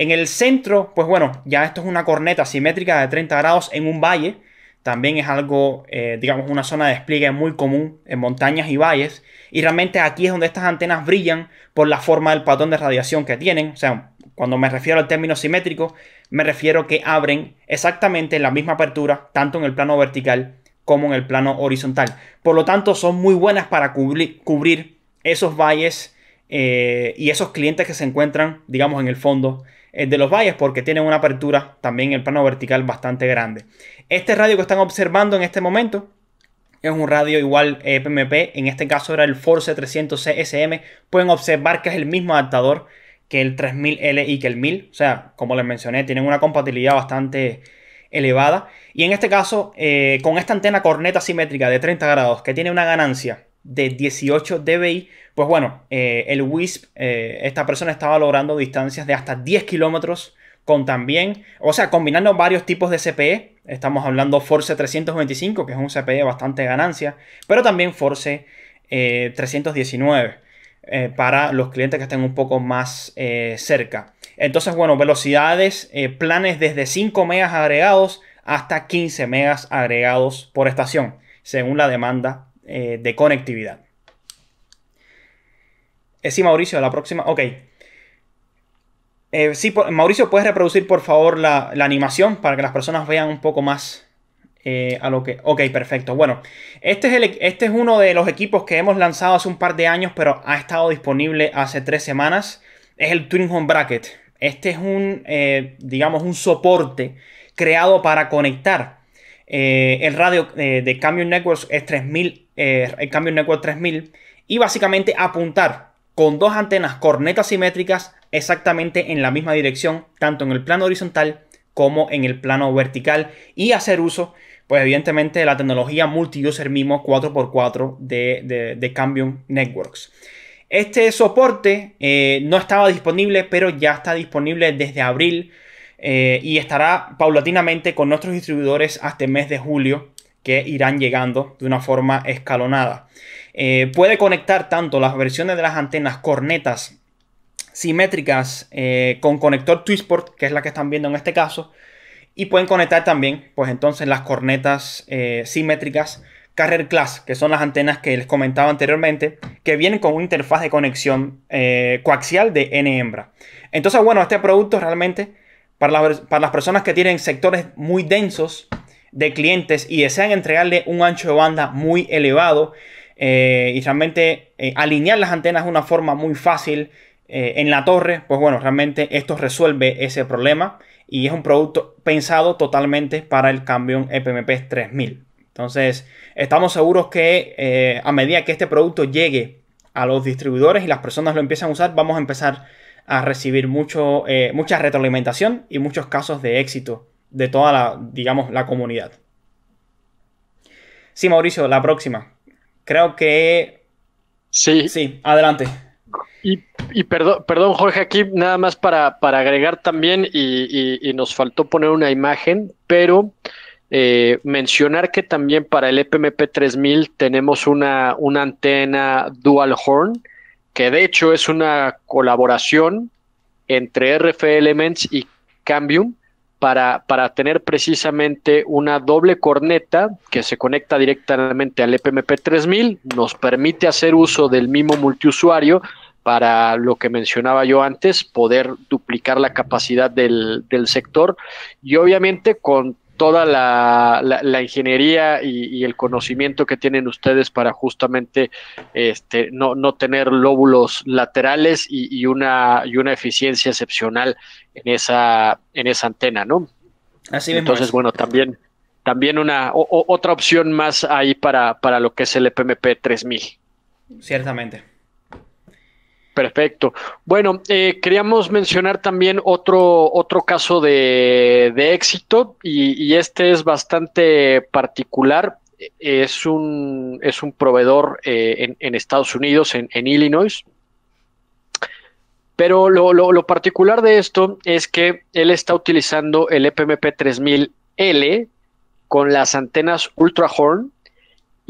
En el centro, pues bueno, ya esto es una corneta simétrica de 30 grados en un valle. También es algo, eh, digamos, una zona de despliegue muy común en montañas y valles. Y realmente aquí es donde estas antenas brillan por la forma del patrón de radiación que tienen. O sea, cuando me refiero al término simétrico, me refiero que abren exactamente la misma apertura, tanto en el plano vertical como en el plano horizontal. Por lo tanto, son muy buenas para cubrir, esos valles eh, y esos clientes que se encuentran, digamos, en el fondo eh, de los valles porque tienen una apertura también en el plano vertical bastante grande. Este radio que están observando en este momento es un radio igual PMP, e en este caso era el Force 300 CSM. Pueden observar que es el mismo adaptador que el 3000L y que el 1000. O sea, como les mencioné, tienen una compatibilidad bastante elevada. Y en este caso, eh, con esta antena corneta simétrica de 30 grados, que tiene una ganancia de 18 dBi, pues bueno, eh, el WISP, eh, esta persona estaba logrando distancias de hasta 10 kilómetros con también, o sea, combinando varios tipos de CPE, estamos hablando Force 325, que es un CPE bastante ganancia, pero también Force 319 eh, para los clientes que estén un poco más cerca. Entonces, bueno, velocidades, planes desde 5 megas agregados hasta 15 megas agregados por estación, según la demanda eh, de conectividad. Eh, sí, Mauricio, la próxima. Ok. Eh, sí, Mauricio, ¿puedes reproducir por favor la, animación para que las personas vean un poco más eh, a lo que... Ok, perfecto. Bueno, este es, este es uno de los equipos que hemos lanzado hace un par de años, pero ha estado disponible hace tres semanas. Es el Twin Home Bracket. Este es un, digamos, un soporte creado para conectar el radio de Cambio Networks es 3000 eh, el Cambio Network 3000, y básicamente apuntar con dos antenas cornetas simétricas exactamente en la misma dirección, tanto en el plano horizontal como en el plano vertical, y hacer uso, pues evidentemente, de la tecnología multi-user mismo 4x4 de, de, Cambium Networks. Este soporte eh, no estaba disponible, pero ya está disponible desde abril eh, y estará paulatinamente con nuestros distribuidores hasta el mes de julio que irán llegando de una forma escalonada. Eh, puede conectar tanto las versiones de las antenas cornetas simétricas eh, con conector Twistport, que es la que están viendo en este caso, y pueden conectar también, pues entonces, las cornetas eh, simétricas Carrier Class, que son las antenas que les comentaba anteriormente, que vienen con una interfaz de conexión coaxial de N hembra. Entonces, bueno, este producto realmente, para para las personas que tienen sectores muy densos, de clientes y desean entregarle un ancho de banda muy elevado eh, y realmente eh, alinear las antenas de una forma muy fácil eh, en la torre, pues bueno, realmente esto resuelve ese problema y es un producto pensado totalmente para el Cambion EPMP 3000. Entonces, estamos seguros que a medida que este producto llegue a los distribuidores y las personas lo empiezan a usar, vamos a empezar a recibir mucho, mucha retroalimentación y muchos casos de éxito de toda la, digamos, la comunidad. Sí, Mauricio, la próxima. Creo que... Sí. Sí, adelante. Y, perdón, perdón, Jorge, aquí nada más para, agregar también, y, nos faltó poner una imagen, pero eh, mencionar que también para el EPMP 3000 tenemos una, una antena dual horn, que de hecho es una colaboración entre RF Elements y Cambium, para, tener precisamente una doble corneta que se conecta directamente al EPMP 3000, nos permite hacer uso del mismo multiusuario para lo que mencionaba yo antes, poder duplicar la capacidad del, del sector y obviamente con toda la, la, ingeniería y, el conocimiento que tienen ustedes para justamente este, no, tener lóbulos laterales y, y, una, y una eficiencia excepcional en esa, en esa antena, ¿no? Así Entonces, bueno, también, también una otra opción más ahí para, para lo que es el EPMP 3000. Ciertamente. Perfecto. Bueno, eh, queríamos mencionar también otro, otro caso de, éxito y, este es bastante particular. Es un, es un proveedor eh, en, Estados Unidos, en, Illinois. Pero lo, particular de esto es que él está utilizando el EPMP 3000L con las antenas Ultra Horn,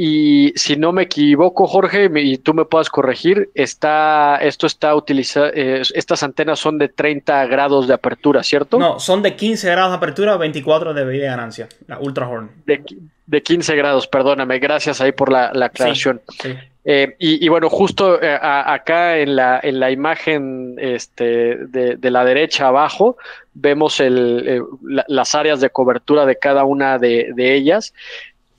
y si no me equivoco, Jorge, y tú me puedas corregir, está, esto está utilizado, eh, estas antenas son de 30 grados de apertura, ¿cierto? No, son de 15 grados de apertura, 24 de ganancia, la Ultra Horn. De, 15 grados, perdóname, gracias ahí por la, aclaración. Eh, y, bueno, justo eh, acá en la, en la imagen este, de, la derecha abajo, vemos el, las áreas de cobertura de cada una de, de ellas.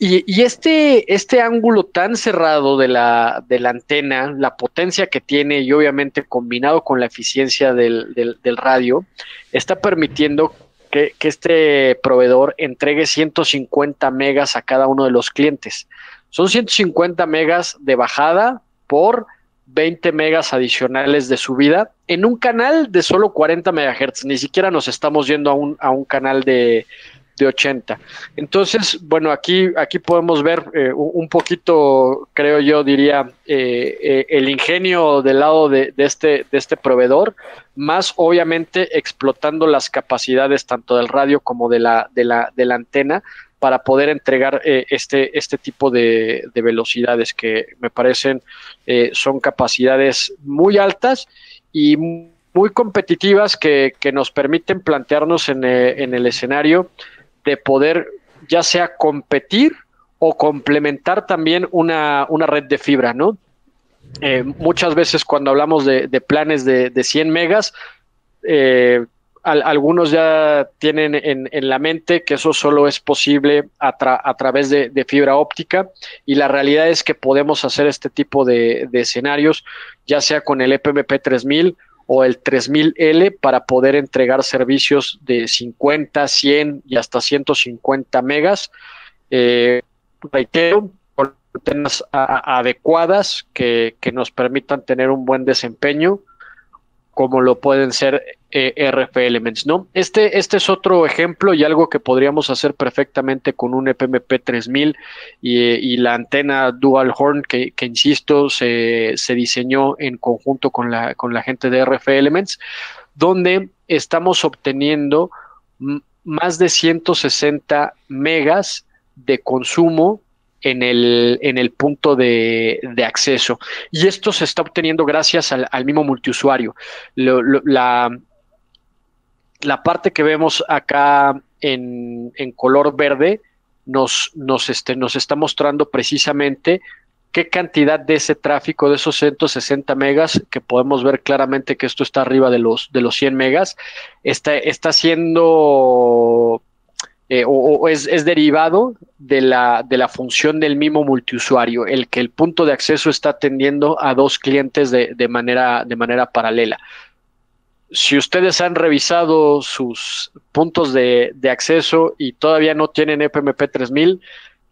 Y, este, este ángulo tan cerrado de la, de la antena, la potencia que tiene y obviamente combinado con la eficiencia del, del, radio, está permitiendo que, este proveedor entregue 150 megas a cada uno de los clientes. Son 150 megas de bajada por 20 megas adicionales de subida en un canal de solo 40 megahertz. Ni siquiera nos estamos yendo a un, a un canal de, 80. Entonces, bueno, aquí, aquí podemos ver eh, un poquito, creo yo, diría, eh, eh, el ingenio del lado de, este, de este proveedor, más obviamente explotando las capacidades tanto del radio como de la, de la, de la antena para poder entregar este, este tipo de, velocidades que me parecen son capacidades muy altas y muy competitivas que, nos permiten plantearnos en, en el escenario de poder ya sea competir o complementar también una, red de fibra, ¿no? Eh, muchas veces cuando hablamos de, planes de, 100 megas, eh, algunos ya tienen en, en, la mente que eso solo es posible a, través de, de, fibra óptica y la realidad es que podemos hacer este tipo de, escenarios, ya sea con el EPMP 3000 o el 3000L para poder entregar servicios de 50, 100 y hasta 150 megas. Eh, reitero, con antenas adecuadas que, que nos permitan tener un buen desempeño, como lo pueden ser eh, RF Elements, ¿no? Este, este es otro ejemplo y algo que podríamos hacer perfectamente con un EPMP 3000 y, la antena Dual Horn que, insisto, se, diseñó en conjunto con la, con la gente de RF Elements, donde estamos obteniendo más de 160 megas de consumo en el, en el punto de, acceso. Y esto se está obteniendo gracias al, mismo multiusuario. la, la parte que vemos acá en, color verde nos, nos, este, nos está mostrando precisamente qué cantidad de ese tráfico de esos 160 megas, que podemos ver claramente que esto está arriba de los, de los 100 megas, está, está siendo eh, o, es, derivado de la, de la función del mismo multiusuario, el que el punto de acceso está atendiendo a dos clientes de, manera, de manera paralela si ustedes han revisado sus puntos de, acceso y todavía no tienen EPMP 3000,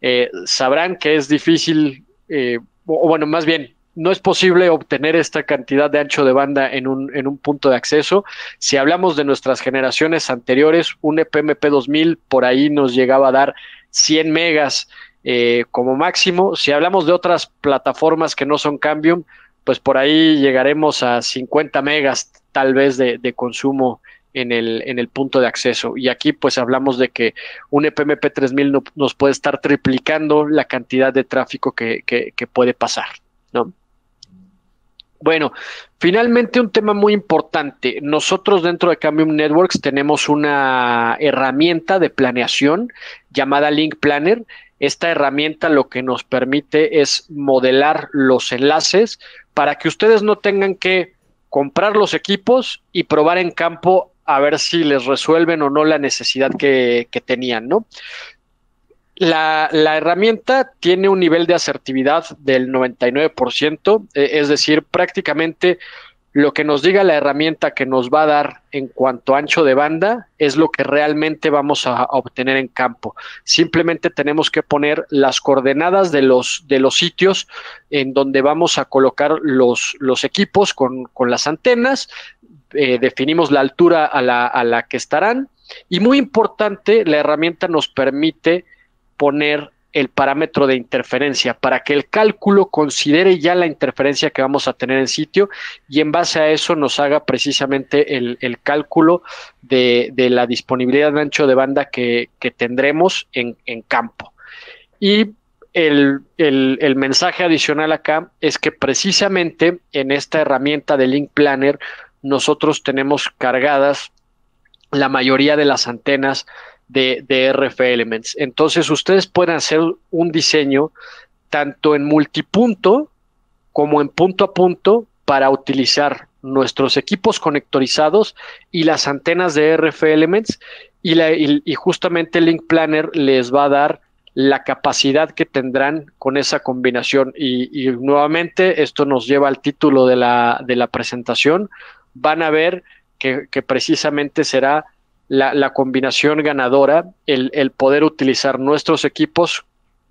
eh, sabrán que es difícil, eh, o bueno, más bien, no es posible obtener esta cantidad de ancho de banda en un, punto de acceso. Si hablamos de nuestras generaciones anteriores, un EPMP 2000 por ahí nos llegaba a dar 100 megas eh, como máximo. Si hablamos de otras plataformas que no son Cambium, pues por ahí llegaremos a 50 megas, tal vez de, consumo en el, en el, punto de acceso. Y aquí pues hablamos de que un EPMP 3000 nos puede estar triplicando la cantidad de tráfico que, puede pasar, Bueno, finalmente un tema muy importante. Nosotros dentro de Cambium Networks tenemos una herramienta de planeación llamada Link Planner. Esta herramienta lo que nos permite es modelar los enlaces para que ustedes no tengan que comprar los equipos y probar en campo a ver si les resuelven o no la necesidad que, tenían, ¿no? La, la, herramienta tiene un nivel de asertividad del 99%, e, es decir, prácticamente lo que nos diga la herramienta que nos va a dar en cuanto ancho de banda es lo que realmente vamos a obtener en campo. Simplemente tenemos que poner las coordenadas de los, de los sitios en donde vamos a colocar los, los equipos con, las antenas, eh, definimos la altura a la, a la que estarán y muy importante, la herramienta nos permite poner el parámetro de interferencia para que el cálculo considere ya la interferencia que vamos a tener en sitio y en base a eso nos haga precisamente el, cálculo de, la disponibilidad de ancho de banda que, tendremos en, campo. Y el, el mensaje adicional acá es que precisamente en esta herramienta de Link Planner nosotros tenemos cargadas la mayoría de las antenas de, RF Elements. Entonces ustedes pueden hacer un diseño tanto en multipunto como en punto a punto para utilizar nuestros equipos conectorizados y las antenas de RF Elements y, justamente y, justamente Link Planner les va a dar la capacidad que tendrán con esa combinación. Y, nuevamente esto nos lleva al título de la, presentación. Van a ver que precisamente será la, combinación ganadora, el, el, poder utilizar nuestros equipos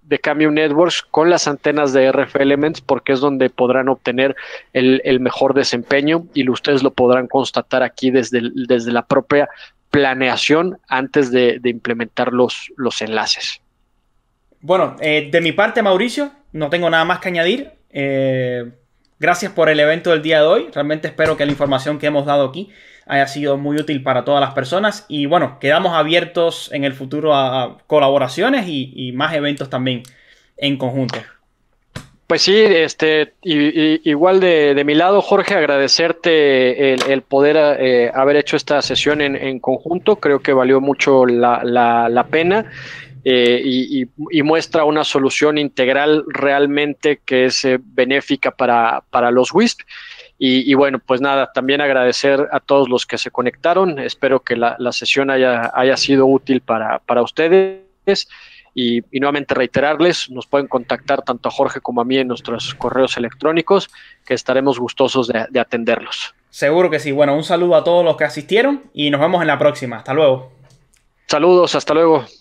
de cambio Networks con las antenas de RF Elements, porque es donde podrán obtener el, mejor desempeño y ustedes lo podrán constatar aquí desde, desde la propia planeación antes de, implementar los, enlaces. Bueno, eh, de mi parte, Mauricio, no tengo nada más que añadir. Eh, Gracias por el evento del día de hoy. Realmente espero que la información que hemos dado aquí haya sido muy útil para todas las personas. Y bueno, quedamos abiertos en el futuro a colaboraciones y, más eventos también en conjunto. Pues sí, este, y, igual de, mi lado, Jorge, agradecerte el, poder eh, haber hecho esta sesión en, conjunto. Creo que valió mucho la pena. Eh, y, muestra una solución integral realmente que es eh, benéfica para, los WISP. Y, bueno, pues nada, también agradecer a todos los que se conectaron. Espero que la, sesión haya, haya sido útil para, ustedes. Y, nuevamente reiterarles, nos pueden contactar tanto a Jorge como a mí en nuestros correos electrónicos, que estaremos gustosos de atenderlos. Seguro que sí. Bueno, un saludo a todos los que asistieron y nos vemos en la próxima. Hasta luego. Saludos, hasta luego.